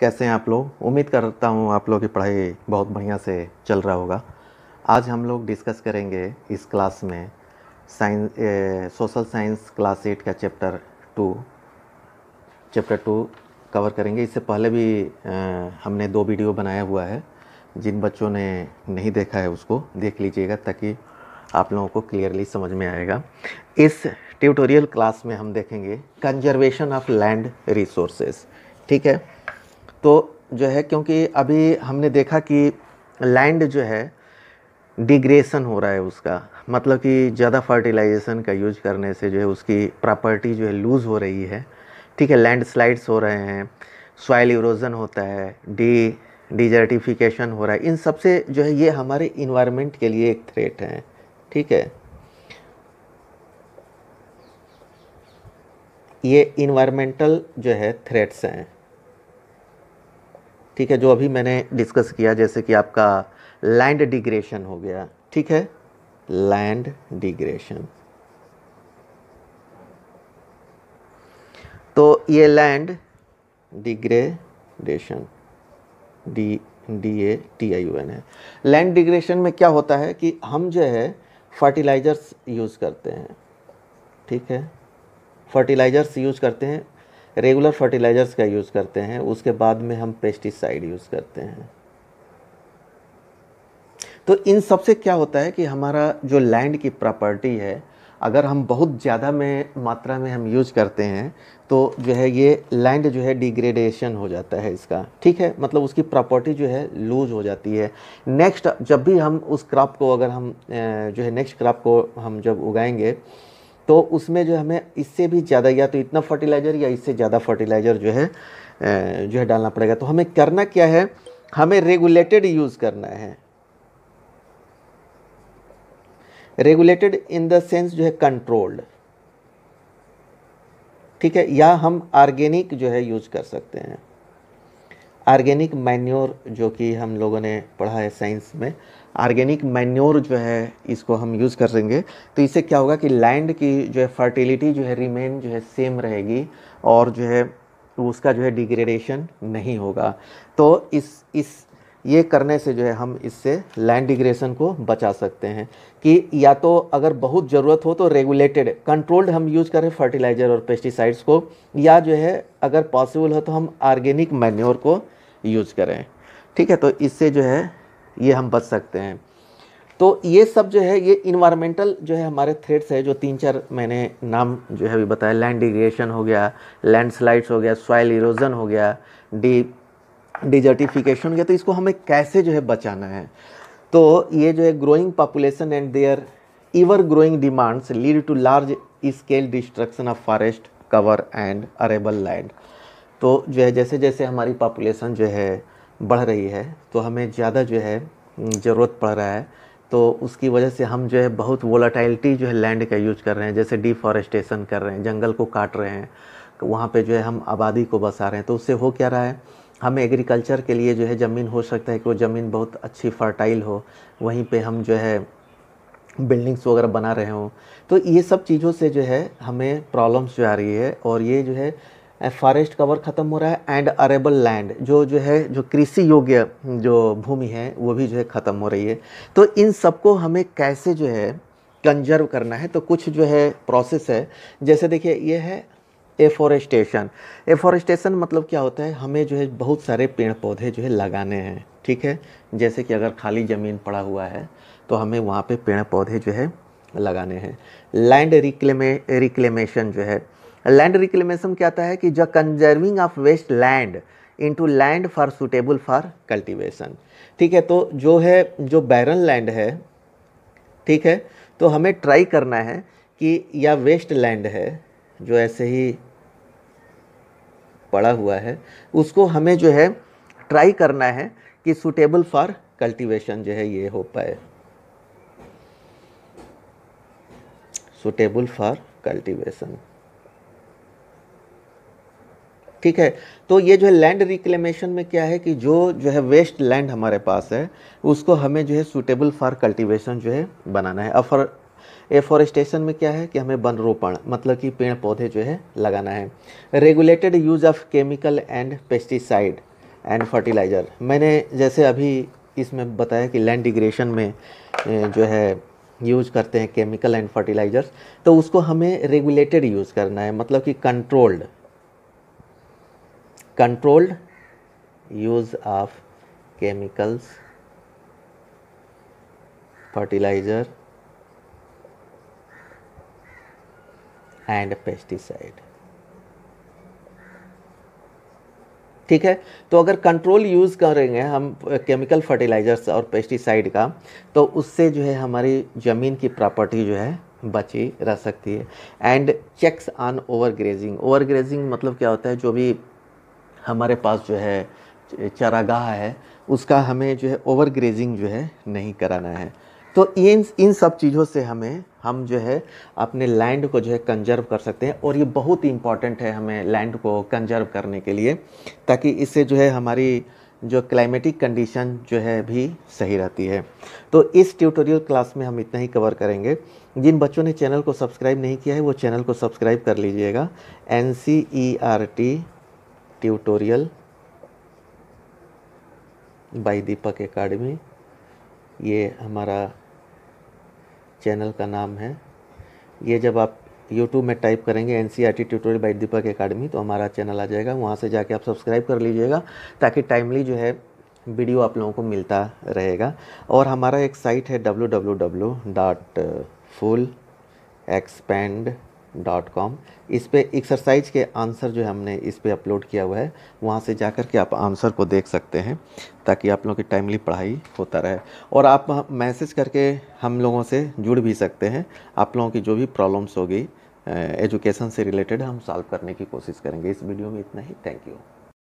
कैसे हैं आप लोग उम्मीद करता हूँ आप लोग की पढ़ाई बहुत बढ़िया से चल रहा होगा आज हम लोग डिस्कस करेंगे इस क्लास में science social science class eight का chapter two chapter two cover करेंगे इससे पहले भी ए, हमने दो वीडियो बनाया हुआ है जिन बच्चों ने नहीं देखा है उसको देख लीजिएगा ताकि आप लोगों को क्लियरली समझ में आएगा इस ट्यूटोरियल क्लास में हम देखेंगे कंजर्वेशन ऑफ लैंड रिसोर्सेज ठीक है तो जो है क्योंकि अभी हमने देखा कि लैंड जो है डिग्रेशन हो रहा है उसका मतलब कि ज़्यादा फर्टिलाइजेशन का यूज करने से जो है उसकी प्रॉपर्टी जो है लूज़ हो रही है ठीक है लैंड स्लाइड्स हो रहे हैं सॉइल इरोजन होता है डी डिजर्टिफिकेशन हो रहा है इन सबसे जो है ये हमारे इन्वायरमेंट के लिए एक थ्रेट है ठीक है ये इन्वायरमेंटल जो है थ्रेट्स हैं ठीक है जो अभी मैंने डिस्कस किया जैसे कि आपका लैंड डिग्रेशन हो गया ठीक है लैंड डिग्रेशन तो ये land degradation D D A T I U N है लैंड डिग्रेशन में क्या होता है कि हम जो है फर्टिलाइज़र्स यूज़ करते हैं ठीक है फर्टिलाइज़र्स यूज़ करते हैं रेगुलर फर्टिलाइज़र्स का यूज़ करते हैं उसके बाद में हम पेस्टिसाइड यूज़ करते हैं तो इन सब से क्या होता है कि हमारा जो लैंड की प्रॉपर्टी है अगर हम बहुत ज़्यादा में मात्रा में हम यूज करते हैं तो जो है ये लैंड जो है डिग्रेडेशन हो जाता है इसका ठीक है मतलब उसकी प्रॉपर्टी जो है लूज हो जाती है नेक्स्ट जब भी हम उस क्रॉप को अगर हम जो है नेक्स्ट क्रॉप को हम जब उगाएंगे तो उसमें जो हमें इससे भी ज़्यादा या तो इतना फर्टिलाइज़र या इससे ज़्यादा फर्टिलाइज़र जो है जो है डालना पड़ेगा तो हमें करना क्या है हमें रेगुलेटेड यूज़ करना है रेगुलेटेड इन द सेंस जो है कंट्रोल्ड ठीक है या हम ऑर्गेनिक जो है यूज कर सकते हैं ऑर्गेनिक मैन्योर जो कि हम लोगों ने पढ़ा है साइंस में ऑर्गेनिक मैन्योर जो है इसको हम यूज़ कर देंगे तो इससे क्या होगा कि लैंड की जो है फर्टिलिटी जो है रिमेन जो है सेम रहेगी और जो है उसका जो है डिग्रेडेशन नहीं होगा तो इस इस ये करने से जो है हम इससे लैंड डिग्रेशन को बचा सकते हैं कि या तो अगर बहुत ज़रूरत हो तो रेगुलेटेड कंट्रोल्ड हम यूज़ करें फर्टिलाइज़र और पेस्टिसाइड्स को या जो है अगर पॉसिबल हो तो हम आर्गेनिक मैन्योर को यूज़ करें ठीक है तो इससे जो है ये हम बच सकते हैं तो ये सब जो है ये इन्वायरमेंटल जो है हमारे थ्रेड्स है जो तीन चार मैंने नाम जो है अभी बताया लैंड डिग्रेशन हो गया लैंडस्लाइड्स हो गया सॉइल इरोजन हो गया डी डिजर्टिफिकेशन गया तो इसको हमें कैसे जो है बचाना है तो ये जो है growing population and their ever growing demands lead to large scale destruction of forest cover and arable land तो जो है जैसे जैसे हमारी पॉपुलेशन जो है बढ़ रही है तो हमें ज़्यादा जो है ज़रूरत पड़ रहा है तो उसकी वजह से हम जो है बहुत वोलाटाइलिटी जो है लैंड का यूज कर रहे हैं जैसे डिफॉरेस्टेशन कर रहे हैं जंगल को काट रहे हैं वहाँ पे जो है हम आबादी को बसा रहे हैं तो उससे हो क्या रहा है हमें एग्रीकल्चर के लिए जो है ज़मीन हो सकता है कि वो ज़मीन बहुत अच्छी फर्टाइल हो वहीं पे हम जो है बिल्डिंग्स वगैरह बना रहे हों तो ये सब चीज़ों से जो है हमें प्रॉब्लम्स जो आ रही है और ये जो है फॉरेस्ट कवर ख़त्म हो रहा है एंड अरेबल लैंड जो जो है जो कृषि योग्य जो भूमि है वो भी जो है ख़त्म हो रही है तो इन सबको हमें कैसे जो है कंजर्व करना है तो कुछ जो है प्रोसेस है जैसे देखिए ये है एफॉरेस्टेशन एफॉरेस्टेशन मतलब क्या होता है हमें जो है बहुत सारे पेड़ पौधे जो है लगाने हैं ठीक है जैसे कि अगर खाली ज़मीन पड़ा हुआ है तो हमें वहाँ पे पेड़ पौधे जो है लगाने हैं लैंड रिक्लेमे रिक्लेमेशन जो है लैंड रिक्लेमेशन क्या आता है कि जो conserving of waste land into land for suitable for cultivation ठीक है तो जो है जो बैरन लैंड है ठीक है तो हमें ट्राई करना है कि या वेस्ट लैंड है जो ऐसे ही पड़ा हुआ है उसको हमें जो है ट्राई करना है कि सुटेबल फॉर कल्टीवेशन जो है ये हो पाए सुटेबल फॉर कल्टीवेशन ठीक है तो ये जो है लैंड रिक्लेमेशन में क्या है कि जो जो है वेस्ट लैंड हमारे पास है उसको हमें जो है सुटेबल फॉर कल्टीवेशन जो है बनाना है अफर एफॉरेस्टेशन में क्या है कि हमें वन रोपण मतलब कि पेड़ पौधे जो है लगाना है regulated use of chemical and pesticide and fertiliser मैंने जैसे अभी इसमें बताया कि लैंड डिग्रेशन में जो है यूज करते हैं केमिकल एंड फर्टिलाइज़र्स तो उसको हमें रेगुलेटेड यूज़ करना है मतलब कि controlled controlled use of chemicals fertiliser and pesticide ठीक है तो अगर कंट्रोल यूज़ करेंगे हम केमिकल फर्टिलाइजर्स और पेस्टिसाइड का तो उससे जो है हमारी ज़मीन की प्रॉपर्टी जो है बची रह सकती है and checks on overgrazing overgrazing मतलब क्या होता है जो भी हमारे पास जो है चरागाह है उसका हमें जो है ओवर ग्रेजिंग जो है नहीं कराना है तो इन इन सब चीज़ों से हमें हम जो है अपने लैंड को जो है कंजर्व कर सकते हैं और ये बहुत ही इम्पॉर्टेंट है हमें लैंड को कंजर्व करने के लिए ताकि इससे जो है हमारी जो क्लाइमेटिक कंडीशन जो है भी सही रहती है तो इस ट्यूटोरियल क्लास में हम इतना ही कवर करेंगे जिन बच्चों ने चैनल को सब्सक्राइब नहीं किया है वो चैनल को सब्सक्राइब कर लीजिएगा N C E R T tutorial by Deepak Academy ये हमारा चैनल का नाम है ये जब आप यूट्यूब में टाइप करेंगे N C R T tutorial by Deepak Academy तो हमारा चैनल आ जाएगा वहाँ से जाके आप सब्सक्राइब कर लीजिएगा ताकि टाइमली जो है वीडियो आप लोगों को मिलता रहेगा और हमारा एक साइट है W W W dot full expand dot com इस पर एक्सरसाइज के आंसर जो हमने इस पर अपलोड किया हुआ है वहाँ से जा कर के आप आंसर को देख सकते हैं ताकि आप लोगों की टाइमली पढ़ाई होता रहे और आप मैसेज करके हम लोगों से जुड़ भी सकते हैं आप लोगों की जो भी प्रॉब्लम्स होगी एजुकेशन से रिलेटेड हम सॉल्व करने की कोशिश करेंगे इस वीडियो में इतना ही थैंक यू